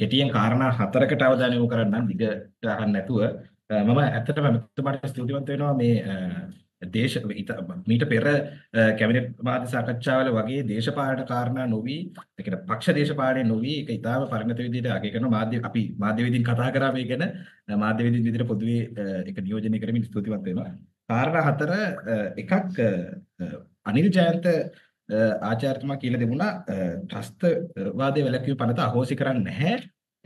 කෙටියෙන් කාරණා හතරකට අවධානය යොමු කරන්න නම් දිගට අහන්න නැතුව මම ඇත්තටම මෙතුමාට ස්තුතිවන්ත වෙනවා මේ දේශ මීට පෙර කැබිනට් මාධ්‍ය සාකච්ඡාවල වගේ දේශපාලන කාරණා නොවි ඒ කියන්නේ පක්ෂ දේශපාලනේ නොවි ඒක ඊටාම පරිණත විදිහට අගය කරන මාධ්‍ය අපි මාධ්‍යවේදීන් කතා කරා මේ ගැන මාධ්‍යවේදීන් විදිහට පොදුවේ ඒක නියෝජනය කරමින් ස්තුතිවන්ත වෙනවා කාරණා හතර එකක් අනිල් ජයන්ත ආචාර්යතුමා කියලා දෙමුණා ත්‍රස්තවාදයේ වැළැක්වීම පනත අහෝසි කරන්නේ නැහැ.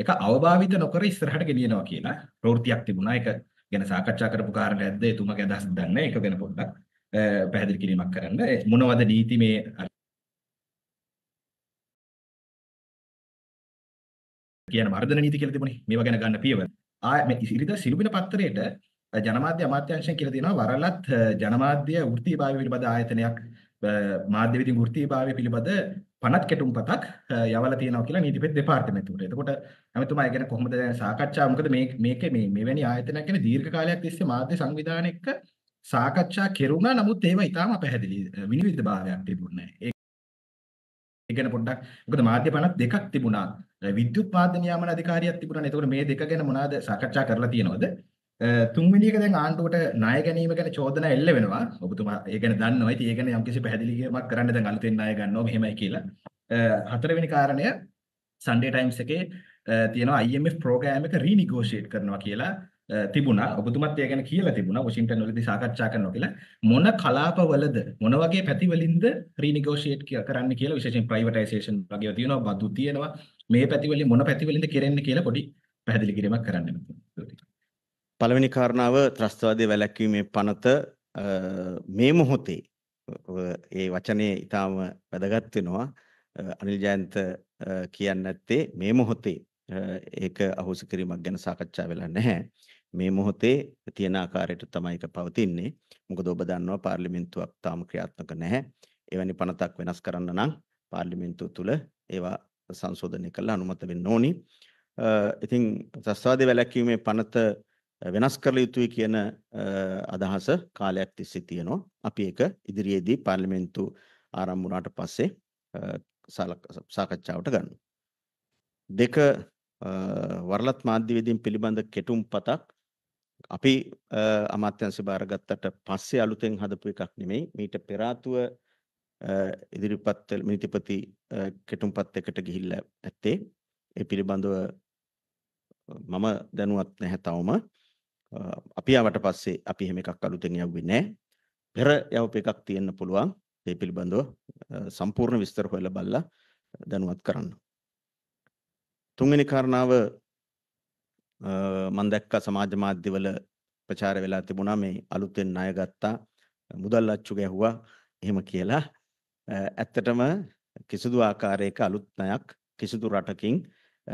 ඒක අවභාවිත නොකර ඉස්සරහට ගෙනියනවා කියලා ප්‍රවෘත්තියක් තිබුණා. ඒක ගැන සාකච්ඡා කරපු කාරණයක්ද එතුමාගේ අදහස් දන්නේ. ඒක ගැන පොඩ්ඩක් පැහැදිලි කිරීමක් කරන්න. මොනවද නීති මේ කියන වර්ධන නීති කියලා තිබුණේ. මේවා ගැන ගන්න පියවර. ආ මේ ඉරිදා සිළුබින පත්‍රයේට ජනමාධ්‍ය අමාත්‍යාංශයෙන් කියලා තියෙනවා වරලත් ජනමාධ්‍ය වෘත්තීයභාවය පිළිබඳ ආයතනයක් මාධ්‍ය විදි වෘත්තීභාවය පිළිබඳ පනත් කැටුම් පතක් යවලා තියෙනවා කියලා නීතිපති දෙපාර්තමේන්තුවට. එතකොට ඇමතුමා ගැන කොහොමද දැන් සාකච්ඡා මොකද මේ මේක මේ මෙවැනි ආයතනයක් ගැන දීර්ඝ කාලයක් තිස්සේ මාධ්‍ය සංවිධානය එක්ක සාකච්ඡා කෙරුණා. නමුත් ඒව ඉතාම අපැහැදිලි විනිවිදභාවයක් තිබුණේ නැහැ. ඒ ගැන පොඩ්ඩක් මොකද මාධ්‍ය පනත් දෙකක් තිබුණා. විද්‍යුත් මාධ්‍ය නියාමන අධිකාරියක් තිබුණා. එතකොට මේ දෙක ගැන මොනවාද සාකච්ඡා කරලා තියෙනවද? තුන්වෙනි එක දැන් ආණ්ඩුවට ණය ගැනීම ගැන චෝදනා එල්ල වෙනවා. ඔබතුමා ඒ ගැන දන්නවා. ඉතින් ඒ ගැන යම්කිසි පැහැදිලි කිරීමක් කරන්න දැන් අලුතෙන් ණය ගන්නවා මෙහෙමයි කියලා. හතරවෙනි කාරණය Sunday Times එකේ තියෙනවා IMF ප්‍රෝග්‍රෑම් එක රීනිගෝෂিয়েට් කරනවා කියලා තිබුණා ඔබතුමත් ඒ ගැන කියලා තිබුණා වොෂින්ටන් වලදී සාකච්ඡා කරනවා කියලා මොන කලාපවලද මොන වගේ පැතිවලින්ද රීනිගෝෂিয়েට් කරන්න කියලා විශේෂයෙන් ප්‍රයිවටයිසේෂන් වගේ තියෙනවා බදු තියෙනවා මේ පැතිවලින් මොන පැතිවලින්ද කෙරෙන්නේ කියලා පොඩි පැහැදිලි කිරීමක් කරන්න පළවෙනි කාරණාව ත්‍රස්තවාදී වැළැක්වීමේ පනත මේ මොහොතේ ඒ වචනේ ඊටාම වැදගත් වෙනවා අනිල් ජයන්ත කියන්න ඇත්තේ මේ මොහොතේ ඒක අහෝසි කිරීමක් ගැන සාකච්ඡා වෙලා නැහැ. මේ මොහොතේ තියෙන ආකාරයට තමයි ඒක පවතින්නේ. මොකද ඔබ දන්නවා පාර්ලිමේන්තුවක් තාම ක්‍රියාත්මක නැහැ. එවැනි පනතක් වෙනස් කරන්න නම් පාර්ලිමේන්තුව තුළ ඒවා සංශෝධනය කරලා අනුමත වෙන්න ඕනි. ඉතින් සස්වාදී වැළැක්වීමේ පනත වෙනස් කරල යුතුයි කියන අදහස කාලයක් තිස්සේ තියෙනවා. අපි ඒක ඉදිරියේදී පාර්ලිමේන්තු ආරම්භ වුණාට පස්සේ සාකච්ඡාවට ගන්න. දෙක වරලත් මාධ්‍යවේදීන් පිළිබඳ කෙටුම් පතක් අපි අමාත්‍යංශ භාරගත්තට පස්සේ අලුතෙන් හදපු එකක් නෙමෙයි මීට පෙර ආතුව ඉදිරිපත් මිනිතිපති කෙටුම්පත් එකට ගිහිල්ලා ඇත්තේ ඒ පිළිබඳව මම දැනුවත් නැහැ තවම අපි ආවට පස්සේ අපි එහෙම එකක් අලුතෙන් යව්වේ නැහැ. පෙර යවපු එකක් තියෙන්න පුළුවන්. ඒ පිළිබඳව සම්පූර්ණ විස්තර හොයලා බලලා දැනුවත් කරන්න. තුන්වෙනි කාරණාව මම දැක්කා සමාජ මාධ්‍යවල ප්‍රචාර වෙලා තිබුණා මේ අලුතෙන් ණය ගත්තා මුදල් අච්චු ගැහුවා එහෙම කියලා. ඇත්තටම කිසිදු ආකාරයක අලුත් ණයක් කිසිදු රටකින්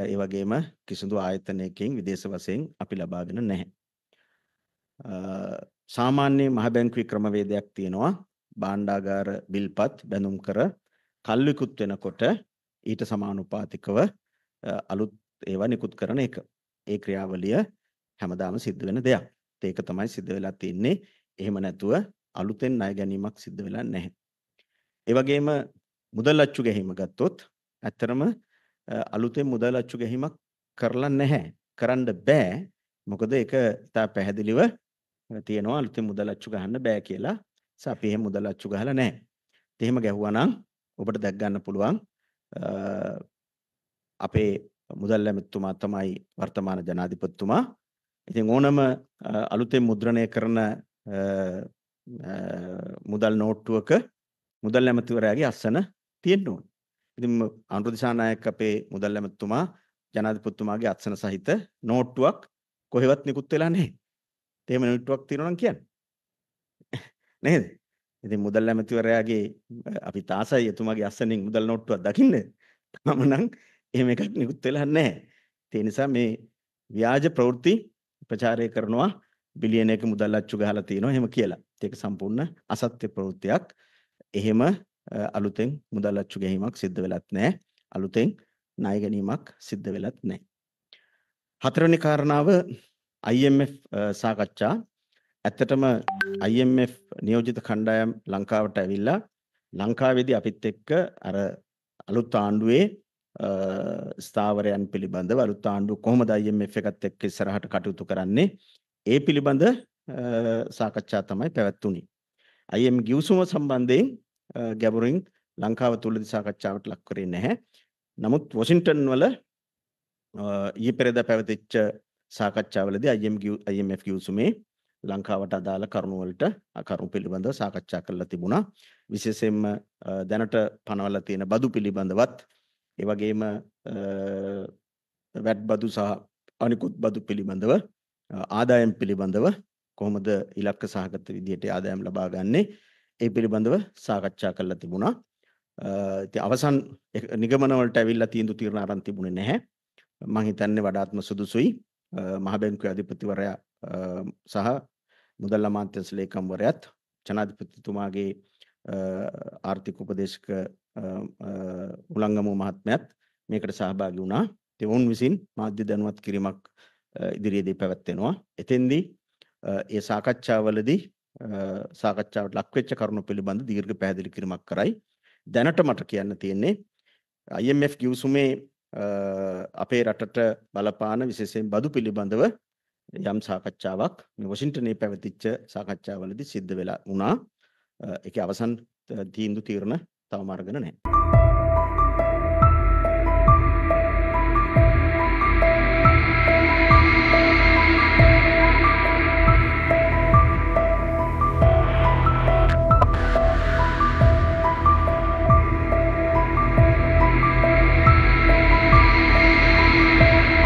ඒ වගේම කිසිදු ආයතනයකින් විදේශ වශයෙන් අපි ලබාගෙන නැහැ. සාමාන්‍ය මහ බැංකුවේ ක්‍රමවේදයක් තියෙනවා භාණ්ඩාගාර බිල්පත් බැඳුම් කර කල්විකුත් වෙනකොට ඊට සමානුපාතිකව අලුත් ඒවා නිකුත් කරන එක. ඒ ක්‍රියාවලිය හැමදාම සිද්ධ වෙන දෙයක්. ඒක තමයි සිද්ධ වෙලා තින්නේ. එහෙම නැතුව අලුතෙන් ණය ගැනීමක් සිද්ධ වෙලා නැහැ. ඒ වගේම මුදල් අච්චු ගැහිම ගත්තොත් ඇත්තරම අලුතෙන් මුදල් අච්චු ගැහිමක් කරලා නැහැ. කරන්න බෑ. මොකද ඒක ඉතා පැහැදිලිව තියෙනවා අලුතෙන් මුදල් අච්චු ගහන්න බෑ කියලා. ඒ අපි එහෙම මුදල් අච්චු ගහලා නැහැ. ඒත් එහෙම ගැහුවා නම් ඔබට දැක් ගන්න පුළුවන් අපේ මුදල් ඇමතිතුමා තමයි වර්තමාන ජනාධිපතිතුමා. ඉතින් ඕනම අලුතෙන් මුද්‍රණය කරන මුදල් නෝට්ටුවක මුදල් ඇමතිවරයාගේ අස්සන තියෙන්න ඕන. ඉතින් අනුර දිසානායක අපේ මුදල් ඇමතිතුමා ජනාධිපතිතුමාගේ අත්සන සහිත නෝට්ටුවක් කොහෙවත් නිකුත් වෙලා නැහැ. තේම නිට්ටුවක් තියෙනවා නම් කියන්නේ. නේද? ඉතින් මුදල් ඇමතිවරයාගේ අපි තාසයි එතුමාගේ අස්සනින් මුදල් නෝට්ටුවක් දකින්න. මම නම් එහෙම එකක් නිකුත් වෙලා නැහැ. ඒ නිසා මේ ව්‍යාජ ප්‍රවෘත්ති ප්‍රචාරය කරනවා බිලියන එක මුදල් අච්චු ගහලා තියෙනවා එහෙම කියලා. ඒක සම්පූර්ණ අසත්‍ය ප්‍රවෘත්තියක්. එහෙම අලුතෙන් මුදල් අච්චු ගැනීමක් සිද්ධ වෙලත් නැහැ. අලුතෙන් ණය ගැනීමක් සිද්ධ වෙලත් නැහැ. හතරවෙනි කාරණාව IMF සාකච්ඡා ඇත්තටම IMF නියෝජිත කණ්ඩායම් ලංකාවට ඇවිල්ලා ලංකාවේදී අපිත් එක්ක අර අලුත් ආණ්ඩුවේ ස්ථාවරයන් පිළිබඳව අලුත් ආණ්ඩුව කොහොමද IMF එකත් එක්ක ඉස්සරහට කටයුතු කරන්නේ ඒ පිළිබඳ සාකච්ඡා තමයි පැවැත්වුණේ IMF ගිවිසුම සම්බන්ධයෙන් ගැඹුරින් ලංකාව තුලදී සාකච්ඡාවට ලක් කරේ නැහැ නමුත් වොෂින්ටන් වල ඊයේ පෙරේදා පැවතිච්ච සාකච්ඡාවලදී IMF IMF කිව්සුමේ ලංකාවට අදාළ කරුණු වලට කරුණු පිළිබඳව සාකච්ඡා කරලා තිබුණා. විශේෂයෙන්ම දැනට පනවලා තියෙන බදු පිළිබඳවත් ඒ වගේම වැට් බදු සහ අනිකුත් බදු පිළිබඳව ආදායම් පිළිබඳව කොහොමද ඉලක්ක සහගත විදිහට ආදායම් ලබා ගන්නේ ඒ පිළිබඳව සාකච්ඡා කරලා තිබුණා. ඉතින් අවසන් නිගමන වලට ඇවිල්ලා තීන්දුව තීරණ අරන් තිබුණේ නැහැ. මම හිතන්නේ වඩාත්ම සුදුසුයි මහ බැංකුවේ අධිපතිවරයා සහ මුදල් අමාත්‍යංශ ලේකම්වරයාත් ජනාධිපතිතුමාගේ ආර්ථික උපදේශක උලංගමු මහත්මයාත් මේකට සහභාගී වුණා. ඉතින් ඔවුන් විසින් මාධ්‍ය දැනුවත් කිරීමක් ඉදිරියේදී පැවැත්වෙනවා. එතෙන්දී ඒ සාකච්ඡාවලදී සාකච්ඡාවට ලක්වෙච්ච කරුණු පිළිබඳ දීර්ඝ පැහැදිලි කිරීමක් කරයි. දැනට මට කියන්න තියෙන්නේ IMF ගිවිසුමේ අපේ රටට බලපාන විශේෂයෙන් බදු පිළිබඳව යම් සාකච්ඡාවක් මේ වොෂින්ටනයේ පැවතිච්ච සාකච්ඡාවලදී සිද්ධ වෙලා වුණා. ඒකේ අවසන් තීන්දුව තීරණ තවම අරගෙන නැහැ.